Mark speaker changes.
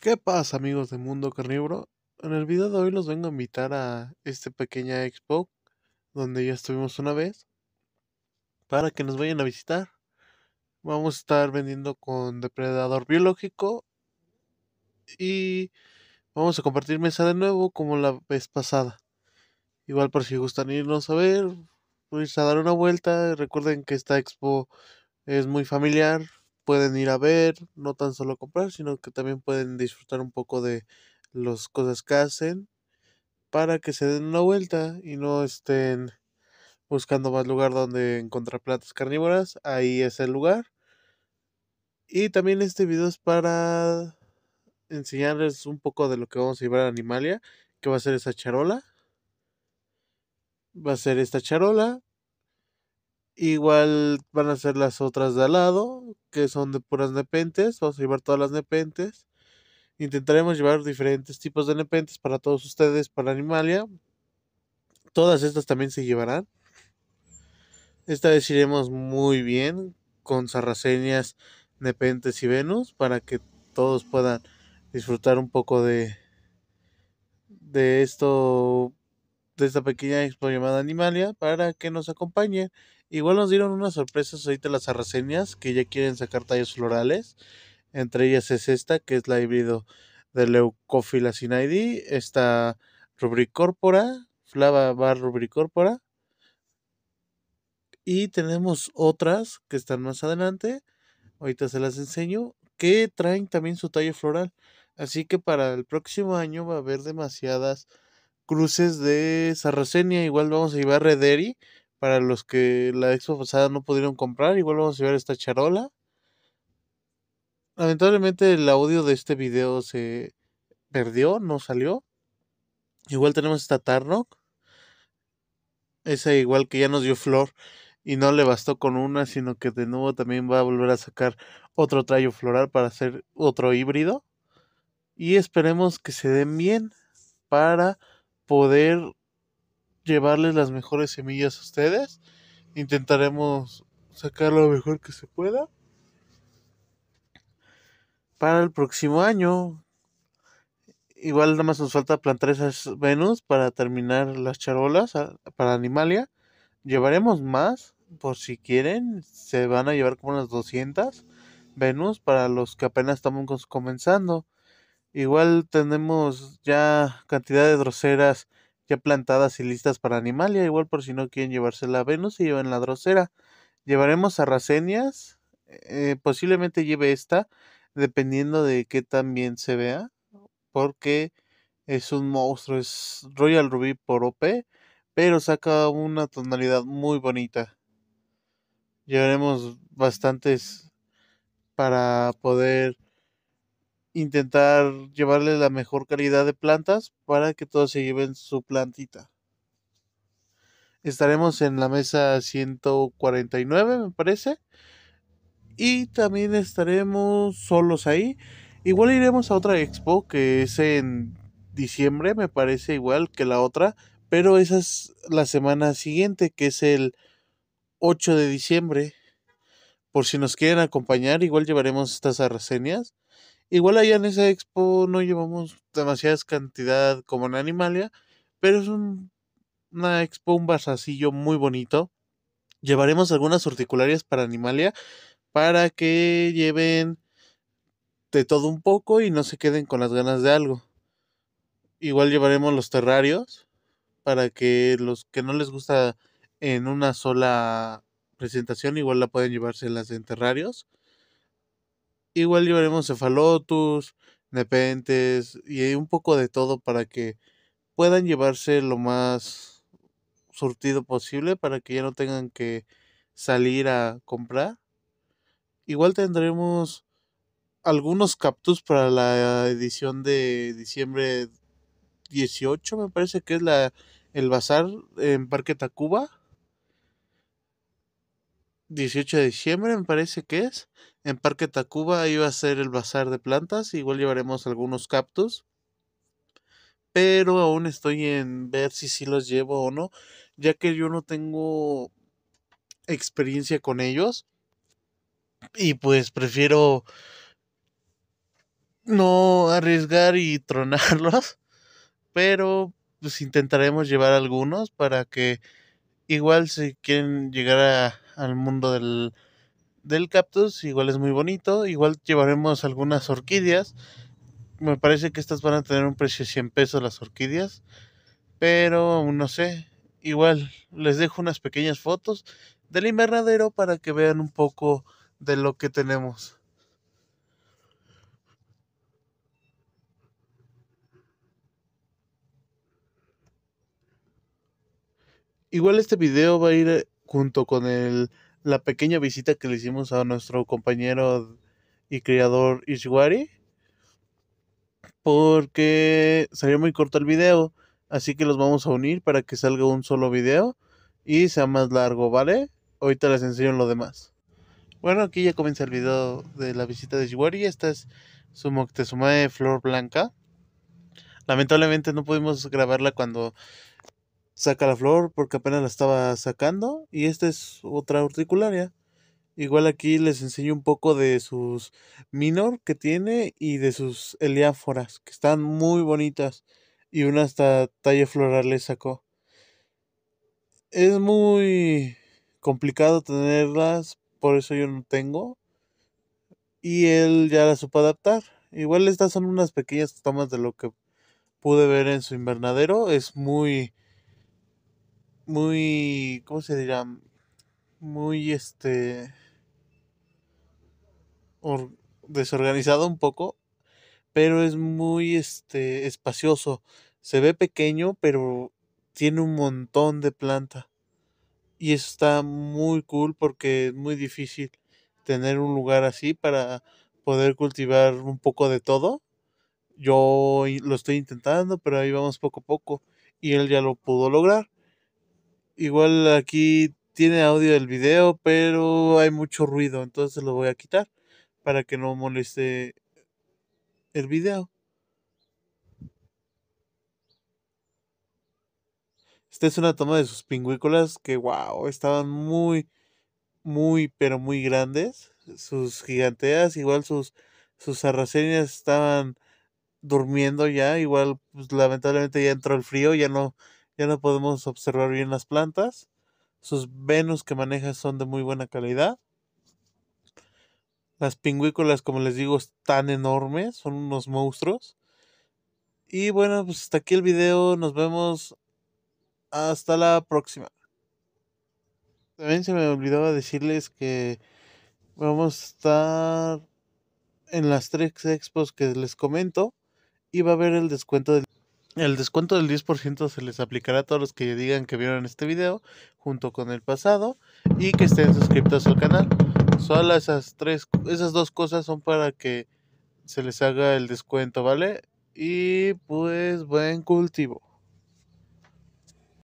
Speaker 1: ¿Qué pasa amigos de Mundo Carnívoro? En el video de hoy los vengo a invitar a Este pequeña expo donde ya estuvimos una vez para que nos vayan a visitar. Vamos a estar vendiendo con depredador biológico y vamos a compartir mesa de nuevo como la vez pasada. Igual por si gustan irnos a ver, irse a dar una vuelta. Recuerden que esta expo es muy familiar, pueden ir a ver, no tan solo comprar, sino que también pueden disfrutar un poco de las cosas que hacen para que se den una vuelta y no estén buscando más lugar donde encontrar platas carnívoras. Ahí es el lugar. Y también este video es para enseñarles un poco de lo que vamos a llevar a Animalia, que va a ser esa charola. Va a ser esta charola Igual van a ser las otras de al lado, que son de puras nepentes. Vamos a llevar todas las nepentes. Intentaremos llevar diferentes tipos de nepentes para todos ustedes, para Animalia. Todas estas también se llevarán. Esta vez iremos muy bien con sarracenias, nepentes y Venus para que todos puedan disfrutar un poco de, de esto, de esta pequeña expo llamada Animalia, para que nos acompañen Igual nos dieron unas sorpresas ahorita las arraseñas que ya quieren sacar tallos florales. Entre ellas es esta, que es la híbrido de Leucophila sinaidi. esta Rubricórpora, Flava bar Rubricórpora. Y tenemos otras que están más adelante. Ahorita se las enseño. Que traen también su tallo floral. Así que para el próximo año va a haber demasiadas cruces de Sarracenia. Igual vamos a llevar Rederi para los que la expo pasada no pudieron comprar, igual vamos a llevar esta charola. Lamentablemente el audio de este video se perdió, no salió. Igual tenemos esta Tarnock. Esa igual que ya nos dio Flor y no le bastó con una, sino que de nuevo también va a volver a sacar otro trayo floral para hacer otro híbrido. Y esperemos que se den bien para poder llevarles las mejores semillas a ustedes. Intentaremos sacar lo mejor que se pueda. Para el próximo año. Igual nada más nos falta plantar esas Venus para terminar las charolas ah, para Animalia. Llevaremos más, por si quieren. Se van a llevar como unas 200 Venus para los que apenas estamos comenzando. Igual tenemos ya cantidad de droseras ya plantadas y listas para Animalia, igual por si no quieren llevársela a Venus y llevan la Drosera. Llevaremos a eh, posiblemente lleve esta, dependiendo de qué tan bien se vea, porque es un monstruo, es Royal Ruby por OP, pero saca una tonalidad muy bonita. Llevaremos bastantes para poder intentar llevarle la mejor calidad de plantas para que todos se lleven su plantita. Estaremos en la mesa 149, me parece. Y también estaremos solos ahí. Igual iremos a otra expo que es en diciembre, me parece igual que la otra. Pero esa es la semana siguiente, que es el 8 de diciembre. Por si nos quieren acompañar, igual llevaremos estas reseñas Igual allá en esa expo no llevamos demasiadas cantidad como en Animalia, pero es un, una expo, un vasacillo muy bonito. Llevaremos algunas horticularias para Animalia para que lleven de todo un poco y no se queden con las ganas de algo. Igual llevaremos los terrarios para que los que no les gusta en una sola presentación igual la pueden llevarse las en terrarios igual llevaremos cefalotus, nepentes y un poco de todo para que puedan llevarse lo más surtido posible para que ya no tengan que salir a comprar. Igual tendremos algunos captus para la edición de diciembre 18, me parece que es la el bazar en Parque Tacuba. 18 de diciembre, me parece que es. En Parque Tacuba iba a ser el bazar de plantas, igual llevaremos algunos cactus. Pero aún estoy en ver si sí los llevo o no, ya que yo no tengo experiencia con ellos. Y pues prefiero no arriesgar y tronarlos. Pero pues intentaremos llevar algunos para que igual si quieren llegar al mundo del del cactus, igual es muy bonito, igual llevaremos algunas orquídeas. Me parece que estas van a tener un precio de 100 pesos las orquídeas, pero no sé. Igual les dejo unas pequeñas fotos del invernadero para que vean un poco de lo que tenemos. Igual este video va a ir eh, junto con el la pequeña visita que le hicimos a nuestro compañero y creador Ishwari. Porque salió muy corto el video. Así que los vamos a unir para que salga un solo video y sea más largo, ¿vale? Ahorita les enseño lo demás. Bueno, aquí ya comienza el video de la visita de Ishwari. Esta es su Moctezuma de Flor Blanca. Lamentablemente no pudimos grabarla cuando saca la flor porque apenas la estaba sacando y esta es otra urticularia. Igual aquí les enseño un poco de sus minor que tiene y de sus heliáforas que están muy bonitas y una hasta talla floral le sacó. Es muy complicado tenerlas, por eso yo no tengo. Y él ya la supo adaptar. Igual estas son unas pequeñas tomas de lo que pude ver en su invernadero. Es muy muy, ¿cómo se dirá? Muy este desorganizado un poco, pero es muy este espacioso. Se ve pequeño, pero tiene un montón de planta. Y eso está muy cool porque es muy difícil tener un lugar así para poder cultivar un poco de todo. Yo lo estoy intentando, pero ahí vamos poco a poco y él ya lo pudo lograr. Igual aquí tiene audio del video, pero hay mucho ruido, entonces lo voy a quitar para que no moleste el video. Esta es una toma de sus pingüícolas que, wow, estaban muy, muy, pero muy grandes. Sus giganteas, igual sus, sus estaban durmiendo ya. Igual, pues, lamentablemente ya entró el frío, ya no, ya no podemos observar bien las plantas. Sus Venus que maneja son de muy buena calidad. Las pingüícolas, como les digo, están enormes, son unos monstruos. Y bueno, pues hasta aquí el video, nos vemos hasta la próxima. También se me olvidaba decirles que vamos a estar en las tres expos que les comento y va a haber el descuento del... El descuento del 10% se les aplicará a todos los que digan que vieron este video junto con el pasado y que estén suscritos al canal. Solo esas tres esas dos cosas son para que se les haga el descuento, ¿vale? Y pues buen cultivo.